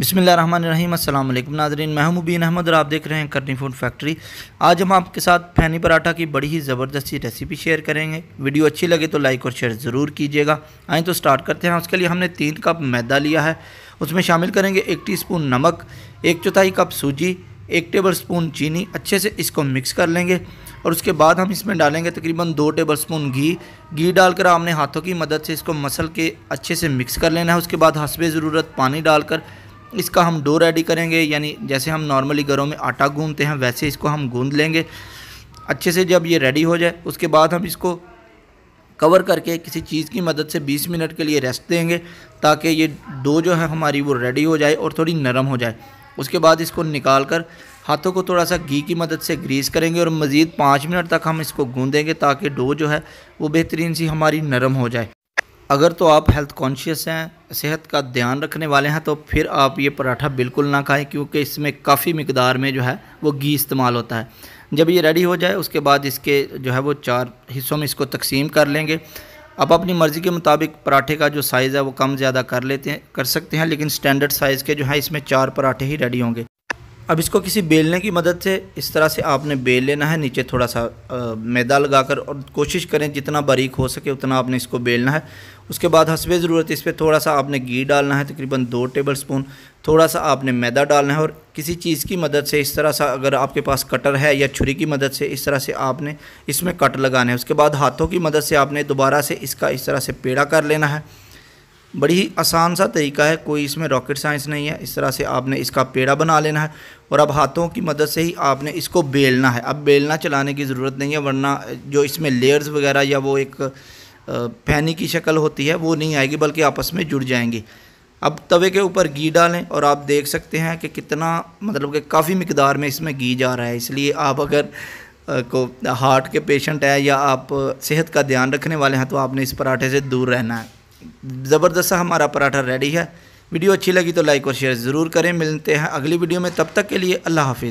बसमिल अल्लाम नाजरीन मैं मुबीन अहमद और आप देख रहे हैं करनी फूड फैक्ट्री आज हम आपके साथ फैनी पराठा की बड़ी ही ज़बरदस्ती रेसिपी शेयर करेंगे वीडियो अच्छी लगे तो लाइक और शेयर ज़रूर कीजिएगा आएँ तो स्टार्ट करते हैं उसके लिए हमने तीन कप मैदा लिया है उसमें शामिल करेंगे एक स्पून नमक एक चौथाई कप सूजी एक टेबल स्पून चीनी अच्छे से इसको मिक्स कर लेंगे और उसके बाद हम इसमें डालेंगे तकरीबन दो टेबल स्पून घी घी डालकर आपने हाथों की मदद से इसको मसल के अच्छे से मिक्स कर लेना है उसके बाद हंसबे ज़रूरत पानी डालकर इसका हम डो रेडी करेंगे यानी जैसे हम नॉर्मली घरों में आटा गूंदते हैं वैसे इसको हम गूंद लेंगे अच्छे से जब ये रेडी हो जाए उसके बाद हम इसको कवर करके किसी चीज़ की मदद से 20 मिनट के लिए रेस्ट देंगे ताकि ये डो जो है हमारी वो रेडी हो जाए और थोड़ी नरम हो जाए उसके बाद इसको निकाल कर हाथों को थोड़ा सा घी की मदद से ग्रीस करेंगे और मज़ीद पाँच मिनट तक हम इसको गूँदेंगे ताकि डो जो है वो बेहतरीन सी हमारी नरम हो जाए अगर तो आप हेल्थ कॉन्शियस हैं सेहत का ध्यान रखने वाले हैं तो फिर आप ये पराठा बिल्कुल ना खाएं क्योंकि इसमें काफ़ी मकदार में जो है वो घी इस्तेमाल होता है जब ये रेडी हो जाए उसके बाद इसके जो है वो चार हिस्सों में इसको तकसीम कर लेंगे आप अपनी मर्ज़ी के मुताबिक पराठे का जो साइज़ है वो कम ज़्यादा कर लेते हैं कर सकते हैं लेकिन स्टैंडर्ड साइज़ के जो है इसमें चार पराठे ही रेडी होंगे अब इसको किसी बेलने की मदद से इस तरह से आपने बेल लेना है नीचे थोड़ा सा मैदा लगा कर और कोशिश करें जितना बारीक हो सके उतना आपने इसको बेलना है उसके बाद हंसवे ज़रूरत इस पर थोड़ा सा आपने घी डालना है तकरीबन दो टेबल स्पून थोड़ा सा आपने मैदा डालना है और किसी चीज़ की मदद से इस तरह सा अगर आपके पास कटर है या छुरी की मदद से इस तरह से आपने इसमें कट लगाना है उसके बाद हाथों की मदद से आपने दोबारा से इसका इस तरह से पेड़ा कर लेना है बड़ी ही आसान सा तरीका है कोई इसमें रॉकेट साइंस नहीं है इस तरह से आपने इसका पेड़ा बना लेना है और अब हाथों की मदद से ही आपने इसको बेलना है अब बेलना चलाने की ज़रूरत नहीं है वरना जो इसमें लेयर्स वगैरह या वो एक फैनी की शक्ल होती है वो नहीं आएगी बल्कि आपस में जुड़ जाएंगी अब तवे के ऊपर घी डालें और आप देख सकते हैं कि कितना मतलब कि काफ़ी मकदार में इसमें घी जा रहा है इसलिए आप अगर को हार्ट के पेशेंट है या आप सेहत का ध्यान रखने वाले हैं तो आपने इस पराठे से दूर रहना है ज़बरदस्त हमारा पराठा रेडी है वीडियो अच्छी लगी तो लाइक और शेयर ज़रूर करें मिलते हैं अगली वीडियो में तब तक के लिए अल्लाह हाफिज़